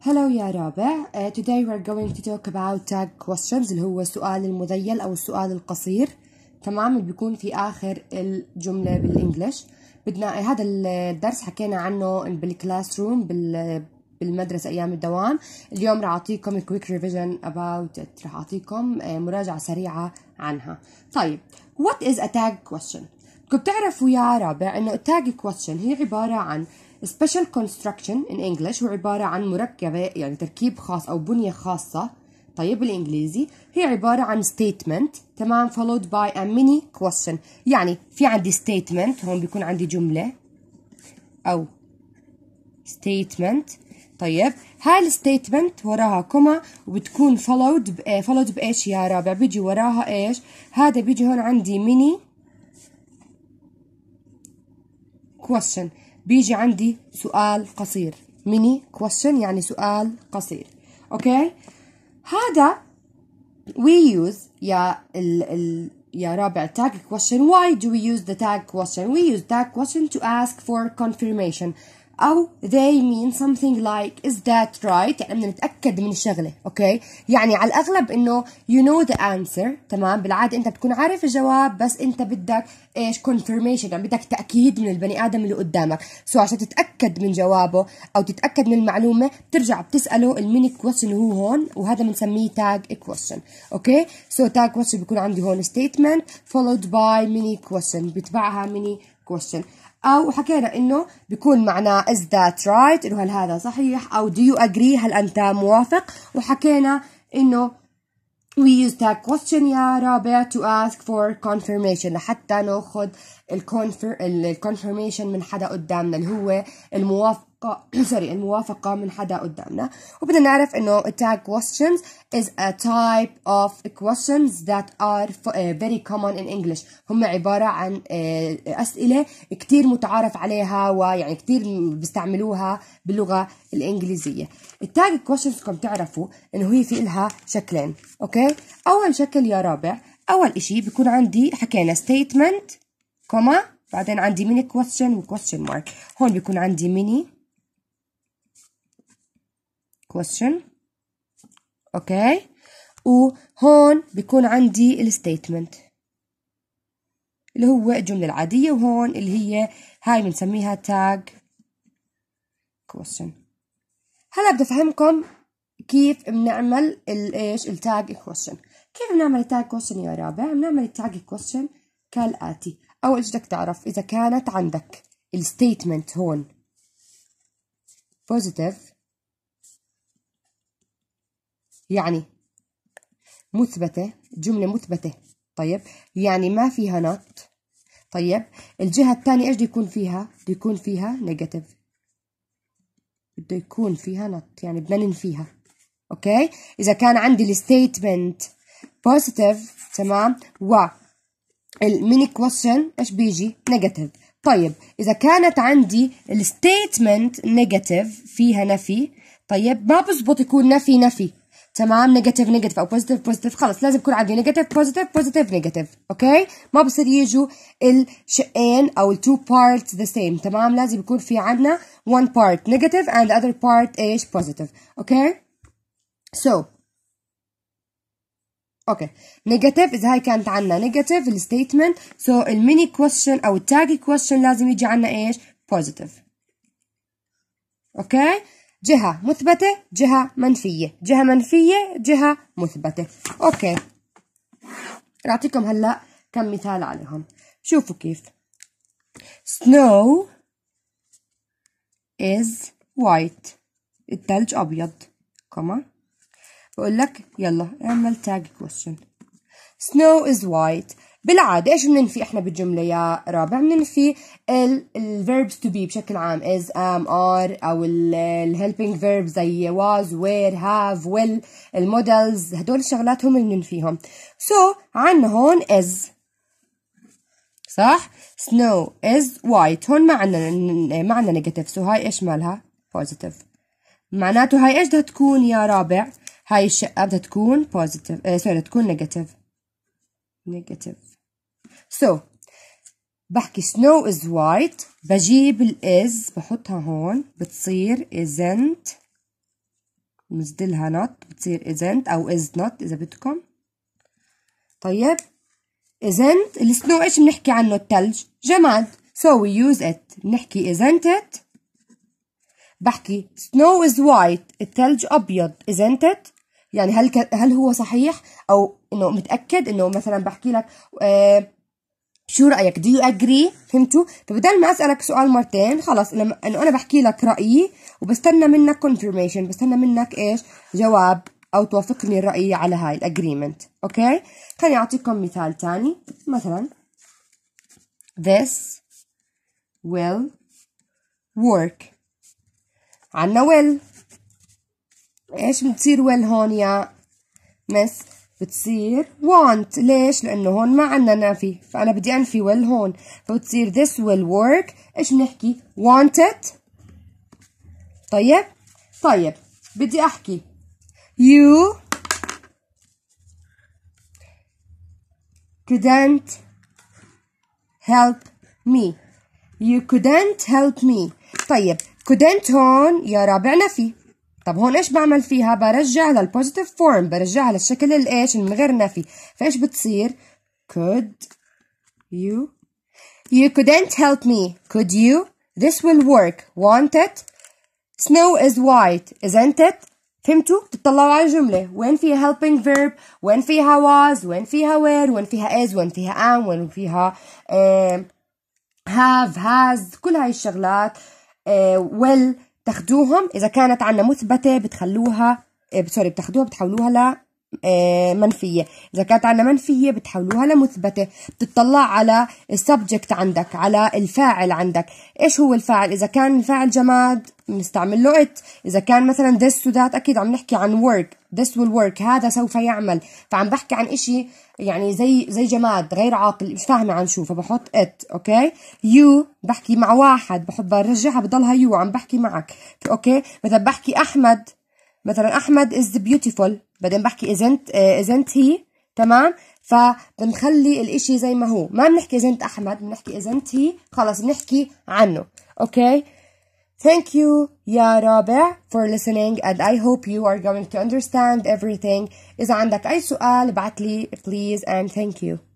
Hello يا رابع uh, today we're going to talk about tag questions اللي هو السؤال المذيل أو السؤال القصير تمام اللي بيكون في آخر الجملة بالإنجلش بدنا هذا الدرس حكينا عنه بالكلاس روم بال بالمدرسة أيام الدوام اليوم رح أعطيكم كويك ريفيجن about it. رح أعطيكم uh, مراجعة سريعة عنها طيب what is a tag question؟ بدكم تعرفوا يا رابع إنه التاج question هي عبارة عن special construction in English هو عبارة عن مركبة يعني تركيب خاص أو بنية خاصة طيب بالإنجليزي هي عبارة عن statement تمام followed by a mini question يعني في عندي statement هون بيكون عندي جملة أو statement طيب هاي الستيتمنت وراها كوما وبتكون فولود فولود آه، بايش يا رابع بيجي وراها ايش هذا بيجي هون عندي ميني question بيجي عندي سؤال قصير ميني question يعني سؤال قصير اوكي هذا we use يا ال ال يا رابع tag question why do we use the tag question we use tag question to ask for confirmation أو they mean something like is that right يعني بدنا نتأكد من الشغلة أوكي يعني على الأغلب إنه you know the answer تمام بالعادة أنت بتكون عارف الجواب بس أنت بدك إيش confirmation يعني بدك تأكيد من البني آدم اللي قدامك سو so عشان تتأكد من جوابه أو تتأكد من المعلومة بترجع بتسأله الميني كويشن هو هون وهذا بنسميه tag question أوكي سو so tag question بيكون عندي هون statement followed by mini question بتبعها mini question أو حكينا إنه بيكون معناه is that right إنه هل هذا صحيح أو do you agree هل أنت موافق وحكينا إنه we use that question يا رابع to ask for confirmation لحتى ناخد الكونفر... confirmation من حدا قدامنا اللي هو الموافق سوري الموافقة من حدا قدامنا وبدنا نعرف انه tag questions is a type of questions that are eh, very common in English هم عبارة عن eh, أسئلة كتير متعارف عليها ويعني كتير بيستعملوها باللغة الإنجليزية التاج questions كم تعرفوا انه هي في لها شكلين اوكي أول شكل يا رابع أول إشي بيكون عندي حكينا statement كما بعدين عندي mini question و question mark هون بيكون عندي mini question اوكي وهون بيكون عندي الستيتمنت اللي هو الجملة العادية وهون اللي هي هاي بنسميها tag question هلا بدي افهمكم كيف بنعمل الايش التاج question كيف بنعمل التاج question يا رابع بنعمل التاج question كالاتي اول شيء بدك تعرف اذا كانت عندك الستيتمنت هون positive يعني مثبتة جملة مثبتة طيب يعني ما فيها not طيب الجهة الثانية ايش بده يكون فيها بده يكون فيها نيجاتيف بده يكون فيها not يعني بدنا ننفيها اوكي اذا كان عندي الستيتمنت بوزيتيف تمام و الميني كويشن ايش بيجي نيجاتيف طيب اذا كانت عندي الستيتمنت نيجاتيف فيها نفي طيب ما بزبط يكون نفي نفي تمام نيجاتيف نيجاتيف او بوزيتيف بوزيتيف خلص لازم يكون عندي نيجاتيف بوزيتيف بوزيتيف نيجاتيف اوكي ما بصير يجوا الشقين او التو بارتس ذا سيم تمام لازم يكون في عندنا one part نيجاتيف and other part ايش بوزيتيف اوكي so اوكي نيجاتيف اذا هاي كانت عندنا نيجاتيف الستيتمنت سو الميني كويشن او التاج كويشن لازم يجي عندنا ايش بوزيتيف اوكي okay. جهة مثبتة جهة منفية جهة منفية جهة مثبتة أوكي أعطيكم هلأ كم مثال عليهم شوفوا كيف snow is white التلج أبيض كما بقول لك يلا اعمل tag question snow is white بالعاده ايش بننفي احنا بالجمله يا رابع بننفي verbs to be بشكل عام is am are او الهيلبينج فيرب زي was were have will المودلز هدول الشغلات هم اللي بننفيهم سو so, عندنا هون is صح snow is white هون ما عندنا ما عندنا نيجاتيف سو هاي ايش مالها بوزيتيف معناته هاي ايش بدها تكون يا رابع هاي الشقه بدها تكون آه، بوزيتيف سوري تكون نيجاتيف نيجاتيف So بحكي snow is white بجيب ال is بحطها هون بتصير isn't مسدلها not بتصير isn't أو is not إذا بدكم طيب isn't السنو إيش بنحكي عنه التلج جماد so we use it بنحكي isn't it بحكي snow is white التلج أبيض isn't it يعني هل هل هو صحيح أو إنه متأكد إنه مثلا بحكي لك آه شو رأيك do you agree فهمتوا فبدل ما أسألك سؤال مرتين خلص لما أنه أنا بحكي لك رأيي وبستنى منك confirmation بستنى منك إيش جواب أو توافقني الرأي على هاي الأجريمنت أوكي خليني أعطيكم مثال تاني مثلا this will work عنا will ايش بتصير will هون يا مس بتصير want ليش لانه هون ما عندنا نافي فانا بدي انفي will هون فبتصير this will work ايش بنحكي want it طيب طيب بدي احكي you couldn't help me you couldn't help me طيب couldn't هون يا رابع نفي طب هون ايش بعمل فيها برجع للبوزيتيف فورم برجع للشكل الايش من غير نفي فايش بتصير could you you couldn't help me could you this will work want it snow is white isn't it فهمتوا بتطلعوا على الجملة وين فيها helping verb وين فيها was وين فيها where وين فيها is وين فيها am وين فيها uh, have has كل هاي الشغلات uh, will بتاخدوهم إذا كانت عنا مثبتة بتخلوها سوري إيه، بتاخدوها بتحولوها ل آه، منفية إذا كانت عندنا منفية بتحولوها لمثبتة بتطلع على السبجكت عندك على الفاعل عندك إيش هو الفاعل إذا كان الفاعل جماد بنستعمل له it إذا كان مثلا this وذات أكيد عم نحكي عن work this will work هذا سوف يعمل فعم بحكي عن إشي يعني زي زي جماد غير عاقل مش فاهمة عن شو فبحط it أوكي you بحكي مع واحد بحب برجعها بضلها you عم بحكي معك أوكي مثلا بحكي أحمد مثلا احمد از بيوتيفول بعدين بحكي ازنت ازنت هي تمام فبنخلي الاشي زي ما هو ما بنحكي ازنت احمد بنحكي ازنت هي خلص بنحكي عنه اوكي okay? Thank you يا رابع for listening and I hope you are going to understand everything. إذا عندك أي سؤال ابعت لي please and thank you.